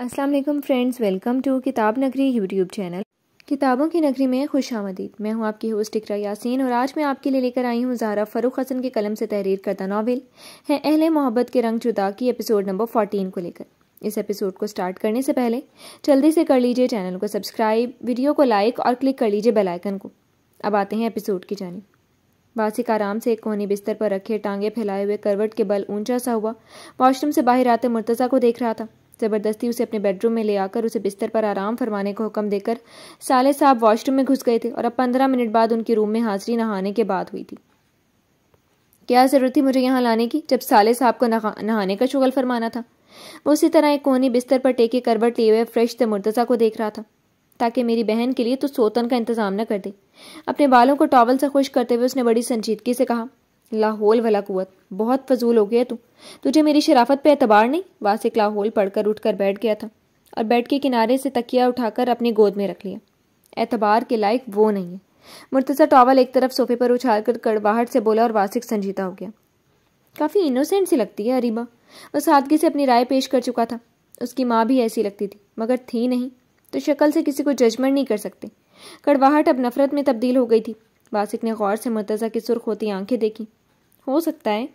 अस्सलाम वालेकुम friends welcome to किताब नगरी यूट्यूब चैनल किताबों की नगरी में खुश आमदीद मैं हूं आपकी होस्ट इकरा यासीन और आज मैं आपके लिए लेकर आई हूं जहरा फ़रूख हसन के कलम से तहरीर करता नावल है अहले मोहब्बत के रंग जुदा की एपिसोड नंबर फोर्टीन को लेकर इस एपिसोड को स्टार्ट करने से पहले जल्दी से कर लीजिए चैनल को सब्सक्राइब वीडियो को लाइक और क्लिक कर लीजिए बेलाइकन को अब आते हैं एपिसोड की जानी वासिक आराम से एक कोहनी बिस्तर पर रखे टांगे फैलाए हुए करवट के बल ऊंचा सा हुआ वॉशरूम से बाहर आते मुर्तज़ा को देख रहा था ज़बरदस्ती उसे अपने बेडरूम में ले आकर उसे बिस्तर पर आराम फरमाने को हुक्म देकर साले साहब वॉशरूम में घुस गए थे और अब पंद्रह मिनट बाद उनकी रूम में हाजिरी नहाने के बाद हुई थी क्या ज़रूरत थी मुझे यहाँ लाने की जब साले साहब को नहाने का शुगल फरमाना था वो उसी तरह एक कोहनी बिस्तर पर टेके करवट लिए हुए फ्रेश से मुर्तज़ा को देख रहा था ताकि मेरी बहन के लिए तो सोतन का इंतज़ाम न कर दे अपने बालों को टॉवल से खुश करते हुए उसने बड़ी संजीदगी से कहा लाहौल वाला कुत बहुत फजूल हो गया तू तुझे मेरी शराफत पे एतबार नहीं वासिक लाहौल पढ़कर उठकर बैठ गया था और बेड के किनारे से तकिया उठाकर अपनी गोद में रख लिया एतबार के लायक वो नहीं है मुर्तज़ा टॉवल एक तरफ सोफे पर उछाल कर कड़वाहट से बोला और वासिक संजीदा हो गया काफ़ी इनोसेंट सी लगती है अरीबा वह सादगी से अपनी राय पेश कर चुका था उसकी माँ भी ऐसी लगती थी मगर थी नहीं तो शक्ल से किसी को जजमेंट नहीं कर सकते कड़वाहट अब नफरत में तब्दील हो गई थी वासिक ने गौर से मुर्तज़ा की सुर्ख होती आंखें देखी हो सकता है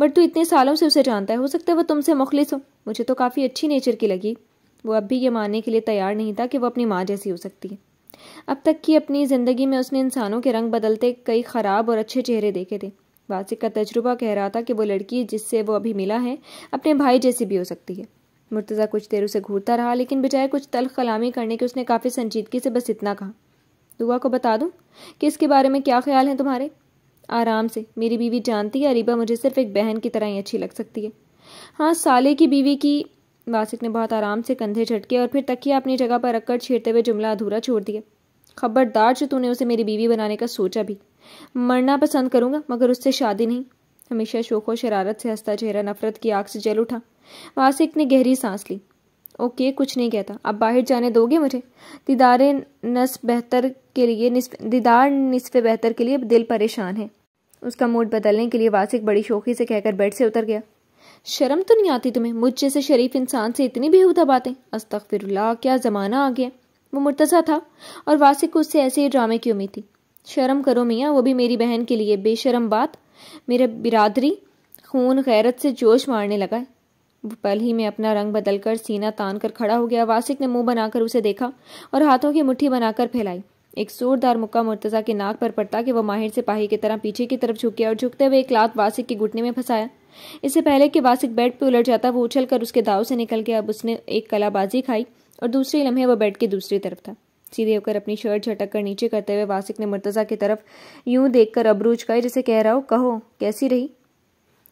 बट तू इतने सालों से उसे जानता है हो सकता है वो तुमसे मुखलिस हो मुझे तो काफ़ी अच्छी नेचर की लगी वो अब भी ये मानने के लिए तैयार नहीं था कि वो अपनी माँ जैसी हो सकती है अब तक की अपनी ज़िंदगी में उसने इंसानों के रंग बदलते कई ख़राब और अच्छे चेहरे देखे थे वासिक का तजुर्बा कह रहा था कि वो लड़की जिससे वो अभी मिला है अपने भाई जैसी भी हो सकती है मुर्तज़ा कुछ देर उसे घूरता रहा लेकिन बजाय कुछ तलख कलामी करने के उसने काफ़ी संजीदगी से बस इतना कहा दुआ को बता दूँ कि इसके बारे में क्या ख्याल है तुम्हारे आराम से मेरी बीवी जानती है अरीबा मुझे सिर्फ एक बहन की तरह ही अच्छी लग सकती है हाँ साले की बीवी की वासिक ने बहुत आराम से कंधे झटके और फिर तकिया अपनी जगह पर रखकर छेड़ते हुए जुमला अधूरा छोड़ दिया खबरदार जो तूने उसे मेरी बीवी बनाने का सोचा भी मरना पसंद करूंगा मगर उससे शादी नहीं हमेशा शोखो शरारत से हंसता चेहरा नफरत की आग से जल उठा वासिक ने गहरी सांस ली ओके कुछ नहीं कहता अब बाहर जाने दोगे मुझे दीदार नस बेहतर के लिए दीदार निसफ बेहतर के लिए दिल परेशान है उसका मूड बदलने के लिए वासिक बड़ी शोखी से कहकर बेड से उतर गया शर्म तो नहीं आती तुम्हें मुझ जैसे शरीफ इंसान से इतनी बेहुदा बातें अस्तफिरल्ला क्या ज़माना आ गया वो मुर्तजा था और वासिक को उससे ऐसे ही ड्रामे की उम्मीद थी शर्म करो मियाँ वो भी मेरी बहन के लिए बेशरम बात मेरे बिरादरी खून गैरत से जोश मारने लगा वो पल ही में अपना रंग बदलकर सीना तान कर खड़ा हो गया वासिक ने मुंह बनाकर उसे देखा और हाथों की मुट्ठी बनाकर फैलाई एक जोरदार मुक्का मुर्तजा के नाक पर पड़ता कि वह माहिर से पाही की तरह पीछे की तरफ झुक गया और झुकते हुए एक लात वासिक के घुटने में फंसाया इससे पहले कि वासिक बेड पर उलट जाता वो उछल कर उसके दाव से निकल गया अब उसने एक कलाबाजी खाई और दूसरे लम्हे वह बेड के दूसरी तरफ था सीधे होकर अपनी शर्ट झटक कर नीचे करते हुए वासिक ने मुर्तजा की तरफ यूं देखकर अबरू उचकाई जैसे कह रहा हो कहो कैसी रही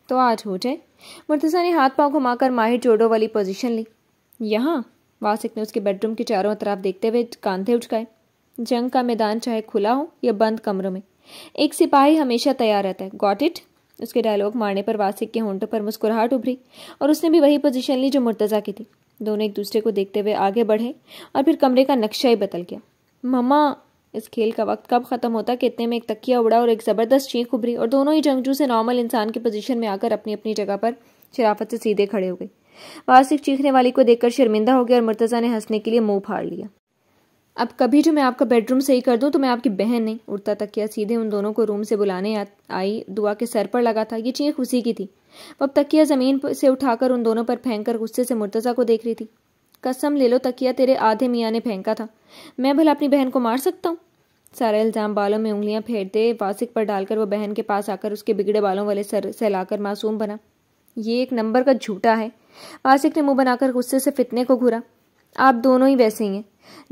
तो आज हो जाए मुर्तजा ने हाथ पांव घुमाकर माहिर जोड़ो वाली पोजीशन ली यहाँ वासिक ने उसके बेडरूम के चारों तरफ देखते हुए कांधे उचकाए जंग का मैदान चाहे खुला हो या बंद कमरों में एक सिपाही हमेशा तैयार रहता है गॉट इट उसके डायलॉग मारने पर वासिक के होंठों पर मुस्कुराहट उभरी और उसने भी वही पोजीशन ली जो मुर्तज़ा की थी दोनों एक दूसरे को देखते हुए आगे बढ़े और फिर कमरे का नक्शा ही बदल गया ममा इस खेल का वक्त कब ख़त्म होता कि इतने में एक तकिया उड़ा और एक ज़बरदस्त चीख उभरी और दोनों ही जंगजू से नॉर्मल इंसान की पोजीशन में आकर अपनी अपनी जगह पर शराफत से सीधे खड़े हो गए वासिक चीखने वाली को देखकर शर्मिंदा हो गया और मुर्तज़ा ने हंसने के लिए मुंह फाड़ लिया अब कभी जो मैं आपका बेडरूम सही कर दूं तो मैं आपकी बहन नहीं उड़ता तकिया सीधे उन दोनों को रूम से बुलाने आई दुआ के सर पर लगा था ये चीज़ खुशी की थी अब तकिया ज़मीन से उठाकर उन दोनों पर फेंक कर गुस्से से मुर्तज़ा को देख रही थी कसम ले लो तकिया तेरे आधे मियाँ ने फेंका था मैं भला अपनी बहन को मार सकता हूँ सारा इल्ज़ाम बालों में उंगलियां फेरते वासिक पर डालकर वह बहन के पास आकर उसके बिगड़े बालों वाले सर सहलाकर मासूम बना ये एक नंबर का झूठा है वासिक ने मुंह बनाकर गुस्से से फितने को घूरा आप दोनों ही वैसे ही हैं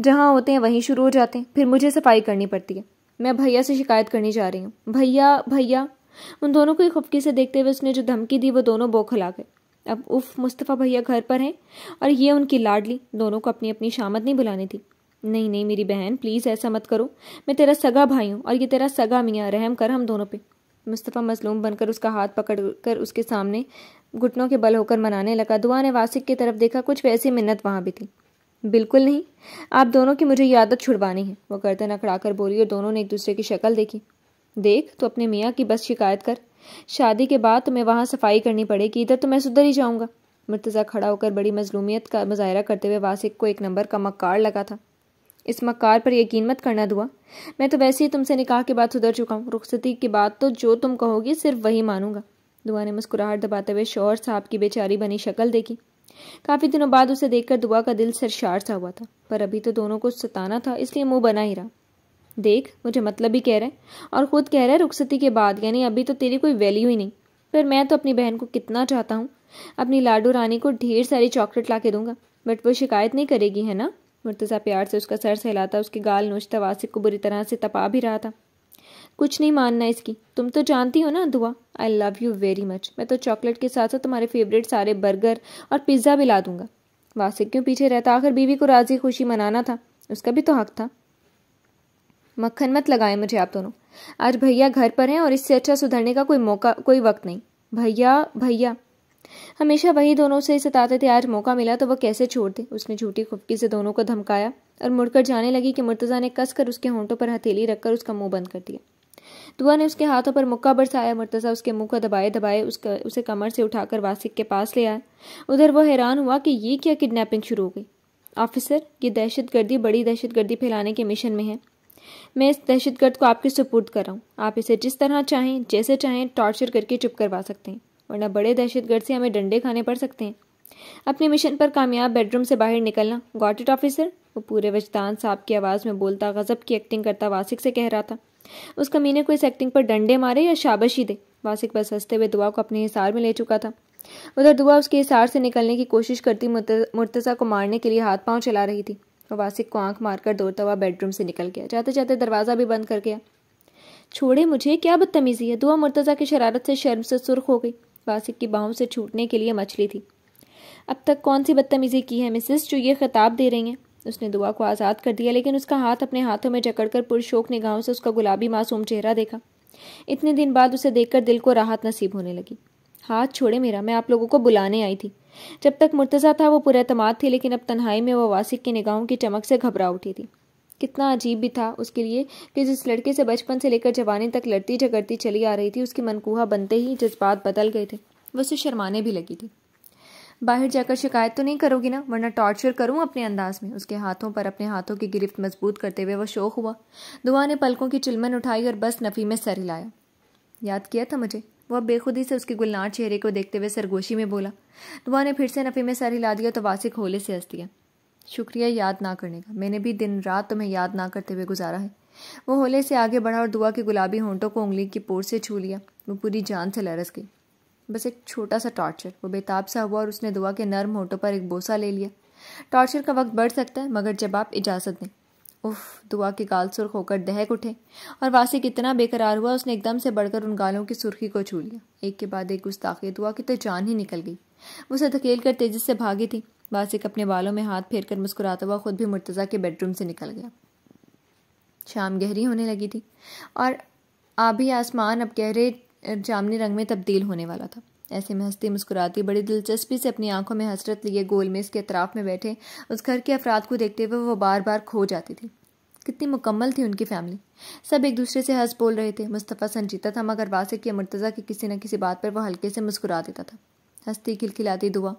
जहाँ होते हैं वहीं शुरू हो जाते हैं फिर मुझे सफाई करनी पड़ती है मैं भैया से शिकायत करने जा रही हूँ भैया भैया उन दोनों को ही खुफकी से देखते हुए उसने जो धमकी दी वो दोनों बौखला गए अब उफ मुस्तफ़ा भैया घर पर हैं और ये उनकी लाडली दोनों को अपनी अपनी शामद नहीं बुलानी थी नहीं नहीं मेरी बहन प्लीज़ ऐसा मत करो मैं तेरा सगा भाई हूँ और ये तेरा सगा मियाँ रहम कर हम दोनों पे मुस्तफ़ा मजलूम बनकर उसका हाथ पकड़ कर उसके सामने घुटनों के बल होकर मनाने लगा दुआ ने वासिक की तरफ देखा कुछ वैसी मिन्नत वहाँ भी थी बिल्कुल नहीं आप दोनों की मुझे ये आदत छुड़वानी है वो गर्दन अकड़ाकर बोली और दोनों ने एक दूसरे की शक्ल देखी देख तो अपने मियाँ की बस शिकायत कर शादी के बाद तुम्हें वहाँ सफाई करनी पड़ेगी इधर तो मैं सुधर ही जाऊँगा मुर्तज़ा खड़ा होकर बड़ी मजलूमियत का मुजाहरा करते हुए वासिक को एक नंबर का मक्कार लगा था इस मक्कार पर यकीन मत करना दुआ मैं तो वैसे ही तुमसे निकाह के बाद सुधर चुका हूँ रुखसती के बाद तो जो तुम कहोगी सिर्फ वही मानूंगा दुआ ने मुस्कुराहट दबाते हुए शोहर साहब की बेचारी बनी शक्ल देखी काफ़ी दिनों बाद उसे देखकर दुआ का दिल सरशार सा हुआ था पर अभी तो दोनों को सताना था इसलिए मुंह बना ही रहा देख मुझे मतलब ही कह रहे और ख़ुद कह रहे है रुखसती के बाद यानी अभी तो तेरी कोई वैल्यू ही नहीं पर मैं तो अपनी बहन को कितना चाहता हूँ अपनी लाडू रानी को ढेर सारी चॉकलेट ला दूंगा बट वो शिकायत नहीं करेगी है ना मुर्तज़ा प्यार से उसका सर सहलाता उसके गाल नोचता वासिक को बुरी तरह से तपा भी रहा था कुछ नहीं मानना इसकी तुम तो जानती हो ना Dua I love you very much मैं तो चॉकलेट के साथ साथ तुम्हारे फेवरेट सारे बर्गर और पिज़्ज़ा भी ला दूंगा वासिक क्यों पीछे रहता आखिर बीवी को राजी खुशी मनाना था उसका भी तो हक था मक्खन मत लगाए मुझे आप दोनों आज भैया घर पर हैं और इससे अच्छा सुधरने का कोई मौका कोई वक्त नहीं भैया भैया हमेशा वही दोनों से सताते थे आज मौका मिला तो वह कैसे छोड़ दे उसने झूठी खुपकी से दोनों को धमकाया और मुड़कर जाने लगी कि मुर्तजा ने कसकर उसके होंठों पर हथेली रखकर उसका मुंह बंद कर दिया दुआ ने उसके हाथों पर मुक्का बरसाया मुर्तज़ा उसके मुंह को दबाए दबाए उसका उसे कमर से उठाकर वासिक के पास ले आया उधर वो हैरान हुआ कि ये क्या किडनैपिंग शुरू हो गई ऑफिसर ये दहशत गर्दी बड़ी दहशत गर्दी फैलाने के मिशन में है मैं इस दहशत गर्द को आपके सुपुर्द कर रहा हूँ आप इसे जिस तरह चाहें जैसे चाहें टॉर्चर करके चुप करवा सकते हैं वरना बड़े दहशत से हमें डंडे खाने पड़ सकते हैं अपने मिशन पर कामयाब बेडरूम से बाहर निकलना गॉट इट ऑफिसर वो पूरे वजदान साहब की आवाज़ में बोलता गज़ब की एक्टिंग करता वासिक से कह रहा था उस कमीने को इस एक्टिंग पर डंडे मारे या शाबाशी दे वासिक बस हंसते हुए दुआ को अपने हिसार में ले चुका था उधर दुआ उसके हिसार से निकलने की कोशिश करती मुर्तज़ा को मारने के लिए हाथ पांव चला रही थी और वासिक को आंख मारकर दौड़ता हुआ बेडरूम से निकल गया जाते जाते दरवाज़ा भी बंद कर गया छोड़े मुझे क्या बदतमीज़ी है दुआ मुर्तज़ा की शरारत से शर्म से सुर्ख हो गई वासिक की बाहों से छूटने के लिए मछली थी अब तक कौन सी बदतमीज़ी की है मिसिस जो ये खिताब दे रही हैं उसने दुआ को आज़ाद कर दिया लेकिन उसका हाथ अपने हाथों में जकड़कर पुरशोक निगाहों से उसका गुलाबी मासूम चेहरा देखा इतने दिन बाद उसे देखकर दिल को राहत नसीब होने लगी हाथ छोड़े मेरा मैं आप लोगों को बुलाने आई थी जब तक मुर्तज़ा था वो पुरतमाद थी लेकिन अब तन्हाई में वह वासिक की निगाहों की चमक से घबरा उठी थी कितना अजीब भी था उसके लिए कि जिस लड़के से बचपन से लेकर जवानी तक लड़ती झगड़ती चली आ रही थी उसकी मनकूहा बनते ही जज्बात बदल गए थे वह उसे शर्माने भी लगी थी बाहर जाकर शिकायत तो नहीं करोगी ना वरना टॉर्चर करूं अपने अंदाज में उसके हाथों पर अपने हाथों की गिरफ्त मजबूत करते हुए वह शोक हुआ दुआ ने पलकों की चिलमन उठाई और बस नफ़ी में सर हिलाया याद किया था मुझे वह बेखुदी से उसके गुलनार चेहरे को देखते हुए सरगोशी में बोला दुआ ने फिर से नफ़ी में सर हिला दिया तो वासी खोले से हंस दिया शुक्रिया याद ना करने का मैंने भी दिन रात तुम्हें याद ना करते हुए गुजारा है वो होले से आगे बढ़ा और दुआ के गुलाबी होंठों को उंगली की पोर से छू लिया वो पूरी जान से लरस गई बस एक छोटा सा टॉर्चर वो बेताब सा हुआ और उसने दुआ के नर्म होटों पर एक बोसा ले लिया टॉर्चर का वक्त बढ़ सकता है मगर जब आप इजाज़त दें उफ दुआ के गाल सुर्ख होकर दहक उठे और वासिक इतना बेकरार हुआ उसने एकदम से बढ़कर उन गालों की सुर्खी को छू लिया एक के बाद एक गुस्ताखी दुआ की तो जान ही निकल गई उसे धकेल कर तेजी से भागी थी वासिक अपने बालों में हाथ फेर कर मुस्कुराता हुआ खुद भी मुर्तज़ा के बेडरूम से निकल गया शाम गहरी होने लगी थी और आभी आसमान अब गहरे जामनी रंग में तब्दील होने वाला था ऐसे में हंसती मुस्कुराती बड़ी दिलचस्पी से अपनी आंखों में हसरत लिए गोल में के अतराफ में बैठे उस घर के अफराद को देखते हुए वो बार बार खो जाती थी कितनी मुकम्मल थी उनकी फैमिली सब एक दूसरे से हंस बोल रहे थे मुस्तफ़ा संजीता था मगर वासिक की मुर्तज़ा की किसी न किसी बात पर वो हल्के से मुस्कुरा देता था हंसती खिलखिलाती दुआ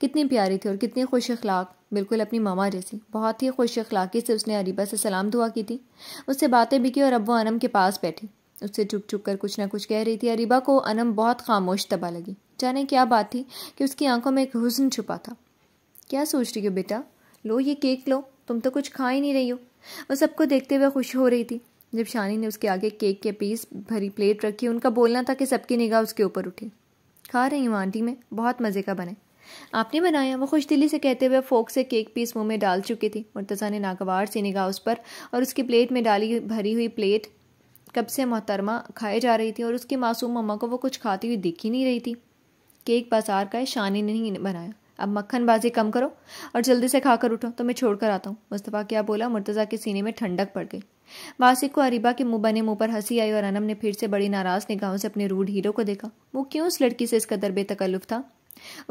कितनी प्यारी थी और कितनी खुश अखलाक बिल्कुल अपनी मामा जैसी बहुत ही खुश अखलाकी से उसने अरीबा से सलाम दुआ की थी उससे बातें भी की और अब वो अनम के पास बैठी उससे चुप चुप कर कुछ ना कुछ कह रही थी अरिबा को अनम बहुत खामोश तबा लगी जाने क्या बात थी कि उसकी आंखों में एक हुसन छुपा था क्या सोच रही हो बेटा लो ये केक लो तुम तो कुछ खा ही नहीं रही हो वो सबको देखते हुए खुश हो रही थी जब शानी ने उसके आगे केक के पीस भरी प्लेट रखी उनका बोलना था कि सबकी निगाह उसके ऊपर उठी खा रही हूँ आंटी मैं बहुत मज़े का बने आपने बनाया वो खुश दिली से कहते हुए फोक से केक पीस मुंह में डाल चुकी थी मुर्तज़ा ने नागवार सी निगाह उस पर और उसकी प्लेट में डाली भरी हुई प्लेट कब से मोहतरमा खाए जा रही थी और उसकी मासूम मम्मा को वो कुछ खाती हुई दिख ही नहीं रही थी केक बाजार का शानी ने नहीं बनाया अब मक्खन बाजी कम करो और जल्दी से खाकर उठो तो मैं छोड़कर आता हूँ मुस्तफ़ा क्या बोला मुर्तज़ा के सीने में ठंडक पड़ गई वासिक को अरिबा के मुँह बने मुँह पर हंसी आई और अनम ने फिर से बड़ी नाराज़ निगाहों से अपने रूढ़ हीरो को देखा वो क्यों उस लड़की से इस कदर बेतकल्लुफ था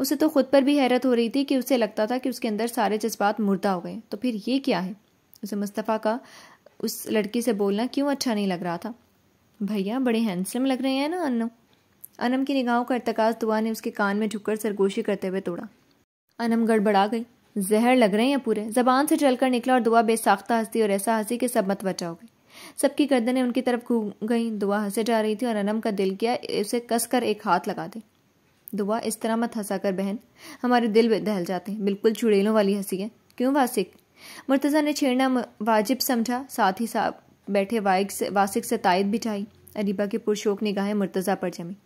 उसे तो खुद पर भी हैरत हो रही थी कि उसे लगता था कि उसके अंदर सारे जज्बात मुर्दा हो गए तो फिर ये क्या है उसे मुस्तफ़ा का उस लड़की से बोलना क्यों अच्छा नहीं लग रहा था भैया बड़े हैंडसम लग रहे हैं ना अनु अनम की निगाहों का इरतकाज दुआ ने उसके कान में झुककर सरगोशी करते हुए तोड़ा अनम गड़बड़ा गई जहर लग रहे हैं पूरे जबान से कर निकला और दुआ बेसाख्ता हंसती और ऐसा हंसी कि सब मत बचा हो गई सबकी गर्दनें उनकी तरफ घूम गई दुआ हंसे जा रही थी और अनम का दिल किया उसे कसकर एक हाथ लगा दे दुआ इस तरह मत हंसा कर बहन हमारे दिल दहल जाते हैं बिल्कुल चुड़ेलों वाली हंसी है क्यों वासिक मुर्तज़ा ने छेड़ना वाजिब समझा साथ ही साथ बैठे वाइक से वासिक से तायद भी चाही अरीबा के पुरशोक निगाहें मुर्तज़ा पर जमी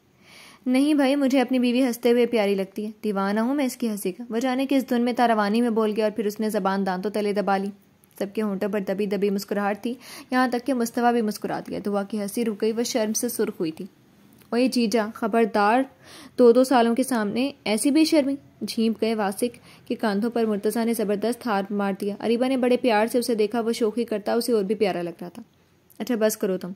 नहीं भाई मुझे अपनी बीवी हंसते हुए प्यारी लगती है दीवाना हूँ मैं इसकी हंसी का वह जाने किस धुन में तारावानी में बोल गया और फिर उसने जबान दांतों तले दबा ली सबके होंठों पर दबी दबी मुस्कुराहट थी यहाँ तक कि मुस्तवा भी मुस्कुरा दिया दुआ की हंसी रुक गई वह शर्म से सुर्ख हुई थी ओए जीजा खबरदार दो दो सालों के सामने ऐसी बेशर्मी झीप गए वासिक के कांधों पर मुर्तजा ने ज़बरदस्त हार मार दिया अरिबा ने बड़े प्यार से उसे देखा वो शोखी करता उसे और भी प्यारा लग रहा था अच्छा बस करो तुम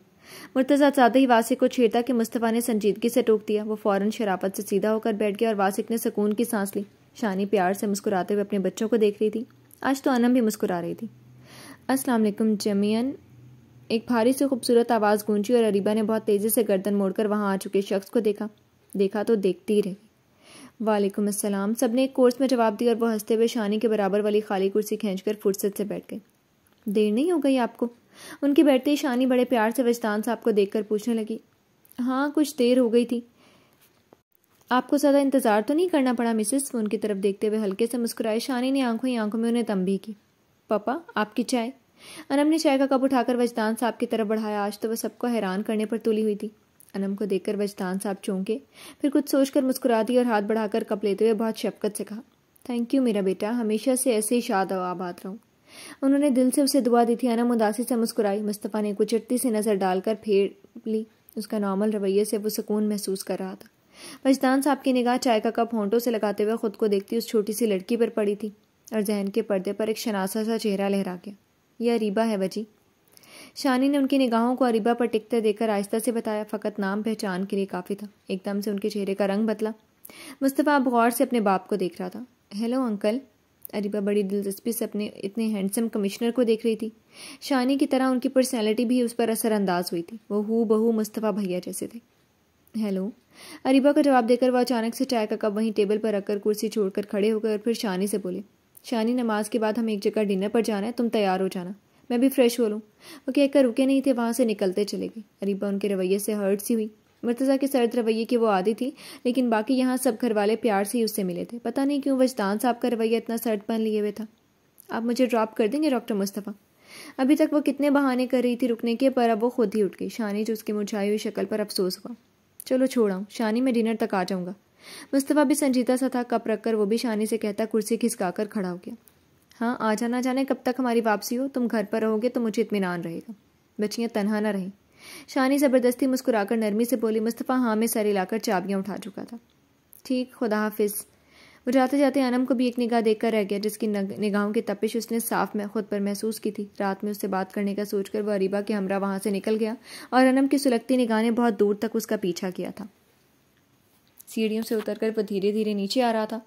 मुर्तजा चाहते ही वासिक को छेड़ता कि मुस्तफ़ा ने संजीदगी से टोक दिया वो फौरन शराफत से सीधा होकर बैठ गया और वासिक ने सुकून की सांस ली शानी प्यार से मुस्कुराते हुए अपने बच्चों को देख रही थी आज तो अनम भी मुस्कुरा रही थी अस्सलाम वालेकुम जमियन एक भारी से खूबसूरत आवाज़ गूंजी और अरीबा ने बहुत तेज़ी से गर्दन मोड़कर वहां आ चुके शख्स को देखा देखा तो देखती रही वालेकुम अस्सलाम सबने एक कोर्स में जवाब दिया और वह हंसते हुए शानी के बराबर वाली खाली कुर्सी खींचकर फुर्सत से बैठ गई देर नहीं हो गई आपको उनके बैठते ही शानी बड़े प्यार से वजदान साहब को देखकर पूछने लगी हाँ कुछ देर हो गई थी आपको ज़्यादा इंतज़ार तो नहीं करना पड़ा मिसेस उनकी तरफ देखते हुए हल्के से मुस्कुराए शानी ने आंखों ही आंखों में उन्हें तंबी की पापा आपकी चाय अनम ने चाय का कप उठाकर वजदान साहब की तरफ बढ़ाया आज तो वह सबको हैरान करने पर तुली हुई थी अनम को देखकर वजदान साहब चौंके फिर कुछ सोचकर मुस्कुरा दी और हाथ बढ़ाकर कप लेते हुए बहुत शफकत से कहा थैंक यू मेरा बेटा हमेशा से ऐसे ही शाद आबाद रहूँ उन्होंने दिल से उसे दुआ दी थी अनम उदासी से मुस्कुराई मुस्तफ़ा ने कुचटती से नज़र डालकर फेर ली उसका नॉर्मल रवैये से वो सुकून महसूस कर रहा था वजदान साहब की निगाह चाय का कप होंटों से लगाते हुए खुद को देखती उस छोटी सी लड़की पर पड़ी थी और जहन के पर्दे पर एक शनासा सा चेहरा लहरा गया यह अरीबा है बजी शानी ने उनकी निगाहों को अरीबा पर टिकते देखकर आहिस्ता से बताया फ़कत नाम पहचान के लिए काफ़ी था एकदम से उनके चेहरे का रंग बदला मुस्तफ़ा अब गौर से अपने बाप को देख रहा था हेलो अंकल अरीबा बड़ी दिलचस्पी से अपने इतने हैंडसम कमिश्नर को देख रही थी शानी की तरह उनकी पर्सनैलिटी भी उस पर असरअंदाज हुई थी वो हु बहू मुस्तफ़ा भैया जैसे थे हेलो अरीबा का जवाब देकर वह अचानक से चाय का कप वहीं टेबल पर रखकर कुर्सी छोड़कर खड़े हो गए और फिर शानी से बोले शानी नमाज के बाद हम एक जगह डिनर पर जाना है तुम तैयार हो जाना मैं भी फ्रेश हो लूँ वो कहकर रुके नहीं थे वहाँ से निकलते चले गए अरीबा उनके रवैये से हर्ट सी हुई मुर्तज़ा के सर्द रवैये की वो आदि थी लेकिन बाकी यहाँ सब घर वाले प्यार से ही उससे मिले थे पता नहीं क्यों वजदान साहब का रवैया इतना सर्द बन लिए हुए था आप मुझे ड्रॉप कर देंगे डॉक्टर मुस्तफ़ा अभी तक वो कितने बहाने कर रही थी रुकने के पर अब वो खुद ही उठ गई शानी जो उसकी मुरझाई हुई शक्ल पर अफसोस हुआ चलो हूँ शानी मैं डिनर तक आ जाऊँगा मुस्तफ़ा भी संजीदा सा था कप रखकर वो भी शानी से कहता कुर्सी खिसकाकर खड़ा हो गया हाँ आ जाना जाने कब तक हमारी वापसी हो तुम घर पर रहोगे तो मुझे इतमान रहेगा बच्चियाँ तनहा ना रहीं शानी ज़बरदस्ती मुस्कुराकर नरमी से बोली मुस्तफ़ा हाँ में सर हिलाकर चाबियाँ उठा चुका था ठीक खुदा हाफिज़ वो जाते जाते अनम को भी एक निगाह देखकर रह गया जिसकी निगाहों की तपिश उसने साफ में खुद पर महसूस की थी रात में उससे बात करने का सोचकर वह अरीबा के हमरा वहाँ से निकल गया और अनम की सुलगती निगाह ने बहुत दूर तक उसका पीछा किया था सीढ़ियों से उतरकर वो धीरे धीरे नीचे आ रहा था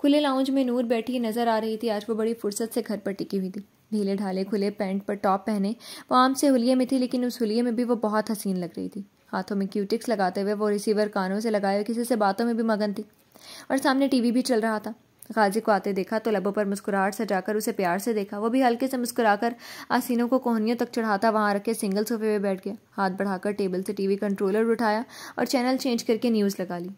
खुले लाउंज में नूर बैठी नजर आ रही थी आज वो बड़ी फुर्सत से घर पर टिकी हुई थी ढीले ढाले खुले पैंट पर टॉप पहने वो आम से हुलिये में थी लेकिन उस हुलिये में भी वो बहुत हसीन लग रही थी हाथों में क्यूटिक्स लगाते हुए वो रिसीवर कानों से लगाए किसी से बातों में भी मगन थी और सामने टीवी भी चल रहा था गाजी को आते देखा तो लबों पर मुस्कुराहट सजाकर उसे प्यार से देखा वो भी हल्के से मुस्कुराकर आसीनों को कोहनियों तक चढ़ाता वहां रखे सिंगल सोफे पर बैठ गया हाथ बढ़ाकर टेबल से टीवी कंट्रोलर उठाया और चैनल चेंज करके न्यूज़ लगा ली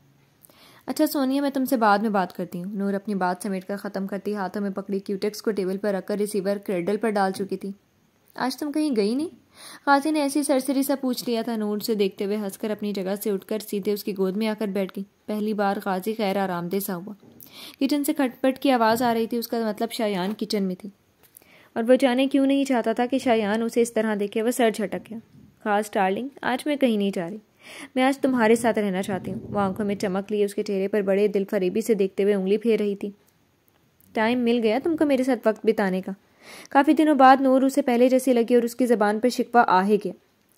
अच्छा सोनिया मैं तुमसे बाद में बात करती हूँ नूर अपनी बात समेट कर ख़त्म करती हाथों में पकड़ी क्यूटेक्स को टेबल पर रखकर रिसीवर क्रेडल पर डाल चुकी थी आज तुम कहीं गई नहीं खासी ने ऐसी सरसरी सा पूछ लिया था नूर से देखते हुए हंसकर अपनी जगह से उठकर सीधे उसकी गोद में आकर बैठ गई पहली बार खासी खैर आरामदेह सा हुआ किचन से खटपट की आवाज़ आ रही थी उसका मतलब शायान किचन में थी और वह जाने क्यों नहीं चाहता था कि शायान उसे इस तरह देखे वह सर झटक गया खास टार्लिंग आज मैं कहीं नहीं जा रही मैं आज तुम्हारे साथ रहना चाहती हूँ वो आंखों में चमक लिए उसके चेहरे पर बड़े दिल फरीबी से देखते हुए उंगली फेर रही थी टाइम मिल गया तुमको मेरे साथ वक्त बिताने का काफ़ी दिनों बाद नूर उसे पहले जैसी लगी और उसकी ज़बान पर शिकवा ही गया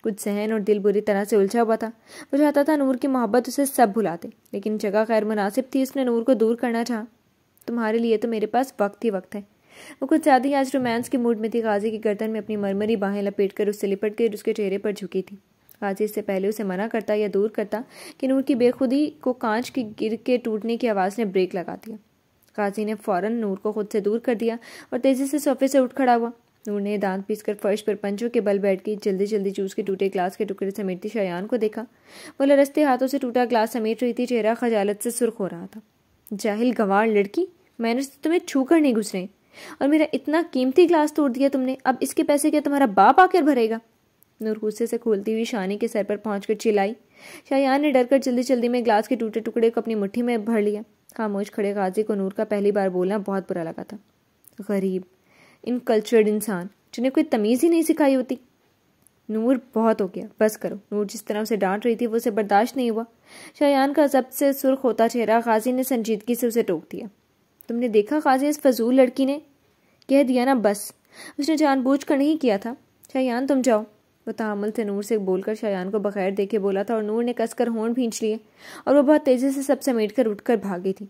कुछ सहन और दिल बुरी तरह से उलझा हुआ था वो चाहता था नूर की मोहब्बत उसे सब भुलाते लेकिन जगह खैर मुनासिब थी उसने नूर को दूर करना चाहा तुम्हारे लिए तो मेरे पास वक्त ही वक्त है वो कुछ ज़्यादा ही आज रोमांस के मूड में थी गाजी की गर्दन में अपनी मरमरी बाहें लपेट कर उससे लिपट गई उसके चेहरे पर झुकी थी गाजी इससे पहले उसे मना करता या दूर करता कि नूर की बेखुदी को कांच की गिर के टूटने की आवाज़ ने ब्रेक लगा दिया गाजी ने फौरन नूर को खुद से दूर कर दिया और तेज़ी से सोफे से उठ खड़ा हुआ नूर ने दांत पीस कर फर्श पर पंचों के बल बैठ के जल्दी जल्दी जूस के टूटे ग्लास के टुकड़े समेटती शयान को देखा वो लरसते हाथों से टूटा ग्लास समेट रही थी चेहरा खजालत से सुर्ख हो रहा था जाहिल गंवार लड़की मैंने तो तुम्हें छू कर नहीं घुसने और मेरा इतना कीमती ग्लास तोड़ दिया तुमने अब इसके पैसे क्या तुम्हारा बाप आकर भरेगा नूर गुस्से से खोलती हुई शानी के सर पर पहुँच कर चिल्लाई शाहान ने डरकर जल्दी जल्दी में ग्लास के टूटे टुकड़े को अपनी मुट्ठी में भर लिया खामोश खड़े गाजी को नूर का पहली बार बोलना बहुत बुरा लगा था गरीब इनकल्चर्ड इंसान जिन्हें कोई तमीज़ ही नहीं सिखाई होती नूर बहुत हो गया बस करो नूर जिस तरह उसे डांट रही थी वो उसे बर्दाश्त नहीं हुआ शायान का जब से सुर्ख होता चेहरा गाजी ने संजीदगी से उसे टोक दिया तुमने देखा गाजी इस फजूल लड़की ने कह दिया ना बस उसने जानबूझ कर नहीं किया था शायान तुम जाओ वो तामल से नूर से बोलकर शायान को बगैर देखे बोला था और नूर ने कसकर होंड भींच लिए और वो बहुत तेज़ी से सब समेट कर उठ कर भागी थी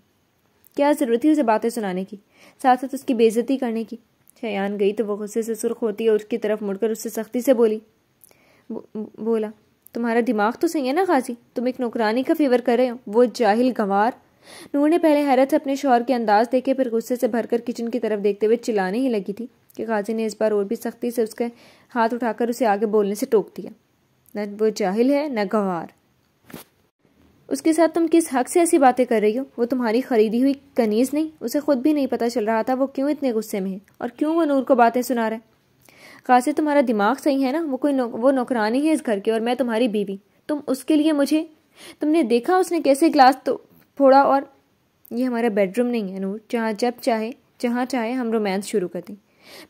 क्या ज़रूरत थी उसे बातें सुनाने की साथ साथ उसकी बेजती करने की शायान गई तो वो गुस्से से सुर्ख होती और उसकी तरफ मुड़कर उससे सख्ती से बोली बो, बोला तुम्हारा दिमाग तो सही है ना खासी तुम एक नौकरानी का फेवर कर रहे हो वो जाहिल गंवार नूर ने पहले हैरत से अपने शोहर के अंदाज देखे फिर गुस्से से भरकर किचन की तरफ देखते हुए चिल्लाने ही लगी थी कि काजी ने इस बार और भी सख्ती से उसके हाथ उठाकर उसे आगे बोलने से टोक दिया न वो जाहिल है न गवार उसके साथ तुम किस हक से ऐसी बातें कर रही हो वो तुम्हारी खरीदी हुई कनीज नहीं उसे खुद भी नहीं पता चल रहा था वो क्यों इतने गुस्से में है और क्यों वो नूर को बातें सुना रहा है कासिर तुम्हारा दिमाग सही है ना वो कोई नौ, वो नौकरानी है इस घर की और मैं तुम्हारी बीवी तुम उसके लिए मुझे तुमने देखा उसने कैसे ग्लास तो फोड़ा और ये हमारा बेडरूम नहीं है नूर जहाँ जब चाहे जहाँ चाहे हम रोमांस शुरू कर दें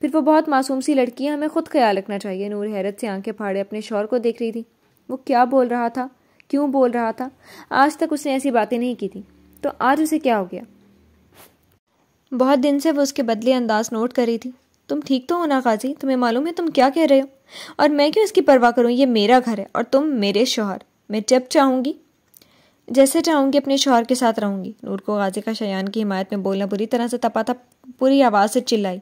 फिर वो बहुत मासूम सी लड़की है हमें खुद ख्याल रखना चाहिए नूर हैरत से आंखें फाड़े अपने शौर को देख रही थी वो क्या बोल रहा था क्यों बोल रहा था आज तक उसने ऐसी बातें नहीं की थी तो आज उसे क्या हो गया बहुत दिन से वो उसके बदले अंदाज नोट कर रही थी तुम ठीक तो हो ना गाजी तुम्हें मालूम है तुम क्या कह रहे हो और मैं क्यों इसकी परवाह करूँ ये मेरा घर है और तुम मेरे शोहर मैं जब चाहूंगी जैसे चाहूंगी अपने शोहर के साथ रहूंगी नूर को गाजी का शयान की हिमायत में बोलना बुरी तरह से तपा था पूरी आवाज़ से चिल्लाई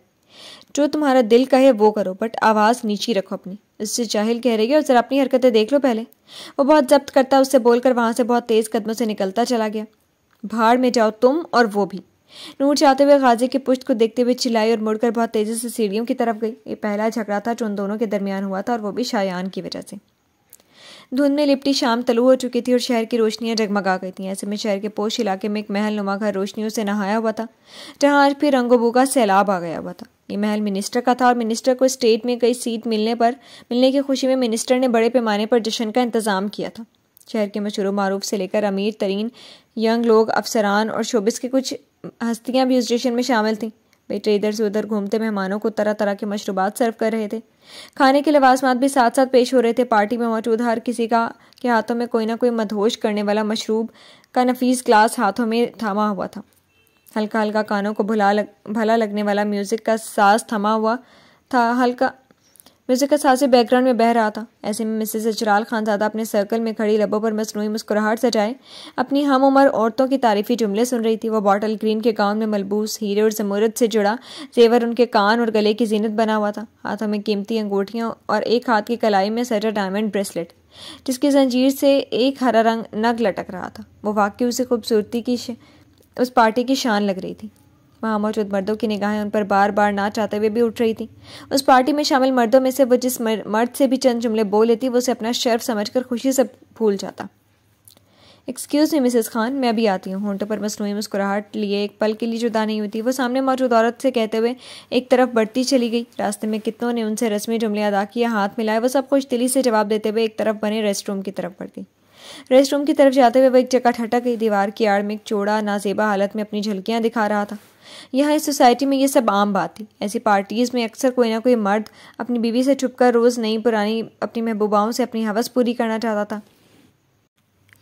जो तुम्हारा दिल कहे वो करो बट आवाज़ नीची रखो अपनी इससे जाहिल कह रही है और ज़रा अपनी हरकतें देख लो पहले वो बहुत जब्त करता उससे बोलकर वहाँ से बहुत तेज़ कदमों से निकलता चला गया भाड़ में जाओ तुम और वो भी नूर जाते हुए गाजी की पुश्त को देखते हुए चिल्लाई और मुड़कर बहुत तेज़ी से सीढ़ियों की तरफ गई ये पहला झगड़ा था जो उन दोनों के दरमियान हुआ था और वो भी शायान की वजह से धुंध में लिपटी शाम तलू हो चुकी थी और शहर की रोशनियां जगमगा गई थी ऐसे में शहर के पोश इलाके में एक महल नुमा घर रोशनियों से नहाया हुआ था जहाँ आज फिर रंगोबू का सैलाब आ गया हुआ था ये महल मिनिस्टर का था और मिनिस्टर को स्टेट में कई सीट मिलने पर मिलने की खुशी में मिनिस्टर ने बड़े पैमाने पर जश्न का इंतज़ाम किया था शहर के मशहूर मरूफ से लेकर अमीर तरीन यंग लोग अफसरान और शोबिस की कुछ हस्तियाँ भी उस जश्न में शामिल थीं बेटे इधर से उधर घूमते मेहमानों को तरह तरह के मशरूबात सर्व कर रहे थे खाने के लवासमात भी साथ साथ पेश हो रहे थे पार्टी में मौजूद हर किसी का के हाथों में कोई ना कोई मदहोश करने वाला मशरूब का नफीस ग्लास हाथों में थामा हुआ था हल्का हल्का कानों को भुला लग भला लगने वाला म्यूज़िक का सास थमा हुआ था हल्का म्यूज़िक का सास बैकग्राउंड में बह रहा था ऐसे में मिसेस अजराल खान ज़्यादा अपने सर्कल में खड़ी लबों पर मसनू मुस्कुराहट सजाए अपनी हम उम्र औरतों की तारीफी जुमले सुन रही थी वह बॉटल ग्रीन के गाउन में मलबूस हीरे और जमूरत से जुड़ा जेवर उनके कान और गले की जीनत बना हुआ था हाथों में कीमती अंगूठियों और एक हाथ की कलाई में सजा डायमंड ब्रेसलेट जिसकी जंजीर से एक हरा रंग नग लटक रहा था वो वाकई उसे खूबसूरती की उस पार्टी की शान लग रही थी वहाँ मौजूद मर्दों की निगाहें उन पर बार बार ना चाहते हुए भी उठ रही थी उस पार्टी में शामिल मर्दों में से वो जिस मर्द से भी चंद जुमले बोल लेती वो उसे अपना शर्फ कर खुशी से भूल जाता एक्सक्यूज़ मी मिसेस खान मैं अभी आती हूँ होंटों पर मसनू मुस्कुराहट लिए एक पल के लिए जुदा नहीं होती वो सामने मौजूद औरत से कहते हुए एक तरफ बढ़ती चली गई रास्ते में कितनों ने उनसे रस्मी जुमले अदा किए हाथ मिलाए वो सब कुछ दिली से जवाब देते हुए एक तरफ बने रेस्ट रूम की तरफ बढ़ती रेस्ट रूम की तरफ जाते हुए वह एक जगह ठटक गई दीवार की आड़ में एक चौड़ा नाजेबा हालत में अपनी झलकियाँ दिखा रहा था यहाँ इस सोसाइटी में ये सब आम बात थी ऐसी पार्टीज़ में अक्सर कोई ना कोई मर्द अपनी बीवी से छुपकर रोज़ नई पुरानी अपनी महबूबाओं से अपनी हवस पूरी करना चाहता था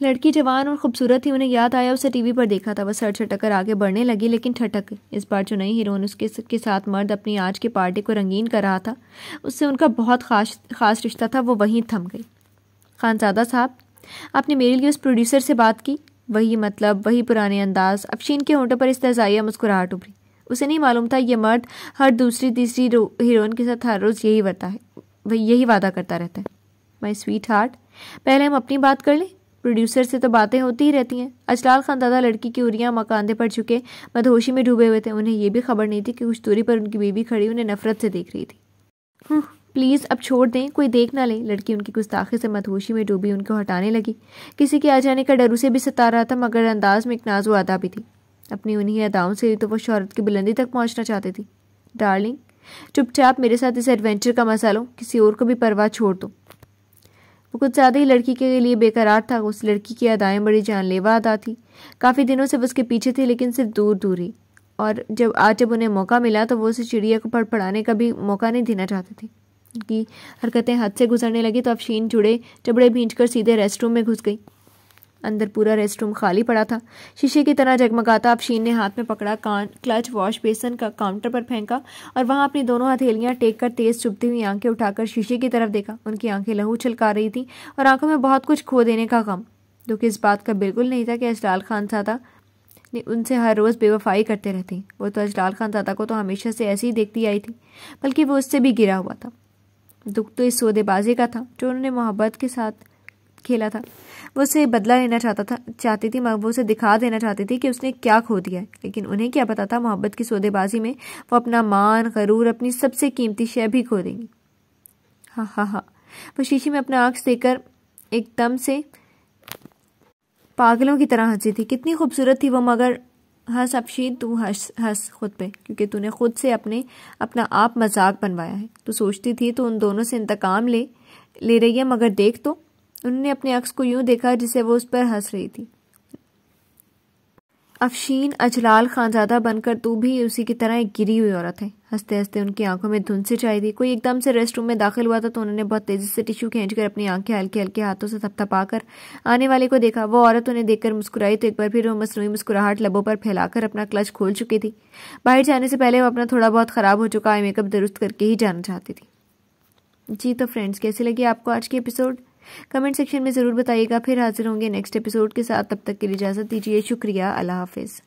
लड़की जवान और खूबसूरत थी उन्हें याद आया उसे टीवी पर देखा था वह सर छटक कर आगे बढ़ने लगी लेकिन ठटक इस बार जो नई हीरोइन उसके के साथ मर्द अपनी आज की पार्टी को रंगीन कर रहा था उससे उनका बहुत खास खास रिश्ता था वो वहीं थम गई खानजादा साहब आपने मेरे लिए उस प्रोड्यूसर से बात की वही मतलब वही पुराने अंदाज अफशीन के होटों पर इस तजाइया मुस्कुराहट उभरी उसे नहीं मालूम था यह मर्द हर दूसरी तीसरी हीरोइन के साथ हर रोज़ यही वर्ता है वही यही वादा करता रहता है माई स्वीट हार्ट पहले हम अपनी बात कर लें प्रोड्यूसर से तो बातें होती ही रहती हैं अजलाल खान दादा लड़की की उरियाँ मकानदे पड़ चुके मदहोशी में डूबे हुए थे उन्हें यह भी खबर नहीं थी कि कुछ दूरी पर उनकी बीवी खड़ी उन्हें नफरत से देख रही थी हम्म। प्लीज़ अब छोड़ दें कोई देख ना ले लड़की उनकी गुस्ताखे से मदहोशी में डूबी उनको हटाने लगी किसी के आ जाने का डर उसे भी सता रहा था मगर अंदाज में एक नाजो अदा भी थी अपनी उन्हीं अदाओं से तो वो शहरत की बुलंदी तक पहुंचना चाहती थी डार्लिंग चुपचाप मेरे साथ इस एडवेंचर का मजा लो किसी और को भी परवाह छोड़ दो वो कुछ ज़्यादा ही लड़की के लिए बेकरार था उस लड़की की अदाएँ बड़ी जानलेवा अदा थी काफ़ी दिनों से उसके पीछे थी लेकिन सिर्फ दूर दूर ही और जब आज जब उन्हें मौका मिला तो वो उसे चिड़िया को पड़पड़ाने का भी मौका नहीं देना चाहती थी की हरकतें हाथ से गुजरने लगी तो अफशीन जुड़े चबड़े भींच कर सीधे रूम में घुस गई अंदर पूरा रेस्ट रूम खाली पड़ा था शीशे की तरह जगमगाता अफशीन ने हाथ में पकड़ा कान क्लच वॉश बेसन का काउंटर पर फेंका और वहां अपनी दोनों हथेलियां टेक कर तेज चुभती हुई आंखें उठाकर शीशे की तरफ देखा उनकी आंखें लहू छलका रही थी और आंखों में बहुत कुछ खो देने का गम दुख इस बात का बिल्कुल नहीं था कि अजलाल खान सादा ने उनसे हर रोज़ बेवफाई करते रहती वो तो अजलाल खान सादा को तो हमेशा से ऐसे ही देखती आई थी बल्कि वो उससे भी गिरा हुआ था दुख तो इस सौदेबाजी का था जो उन्होंने मोहब्बत के साथ खेला था वो उसे बदला लेना चाहता था चाहती थी वो उसे दिखा देना चाहती थी कि उसने क्या खो दिया है लेकिन उन्हें क्या पता था मोहब्बत की सौदेबाजी में वो अपना मान गरूर अपनी सबसे कीमती शय भी खो देंगी हाँ हाँ हाँ वो शीशे में अपना आँख देकर एकदम से पागलों की तरह हंसी थी कितनी खूबसूरत थी वो मगर हंस अपशीन तू हंस हंस खुद पे क्योंकि तूने खुद से अपने अपना आप मजाक बनवाया है तो सोचती थी तो उन दोनों से इंतकाम ले ले रही है मगर देख तो उन्होंने अपने अक्स को यूं देखा जिसे वो उस पर हंस रही थी अफशीन अजलाल खानजादा बनकर तू भी उसी की तरह एक गिरी हुई औरत है हंसते हंसते उनकी आंखों में धुंध से चाय थी कोई एकदम से रेस्ट रूम में दाखिल हुआ था तो उन्होंने बहुत तेजी से टिश्यू खींचकर अपनी आंखें हल्के हल्के हाथों से थपथपाकर आने वाले को देखा वो औरत उन्हें देखकर मुस्कुराई तो एक बार फिर वो मसनू मुस्कुराहट लबों पर फैलाकर अपना क्लच खोल चुकी थी बाहर जाने से पहले वो अपना थोड़ा बहुत ख़राब हो चुका है मेकअप दुरुस्त करके ही जाना चाहती थी जी तो फ्रेंड्स कैसे लगी आपको आज की एपिसोड कमेंट सेक्शन में ज़रूर बताइएगा फिर हाजिर होंगे नेक्स्ट एपिसोड के साथ तब तक के लिए इजाज़त दीजिए शुक्रिया अल्लाह हाफिज़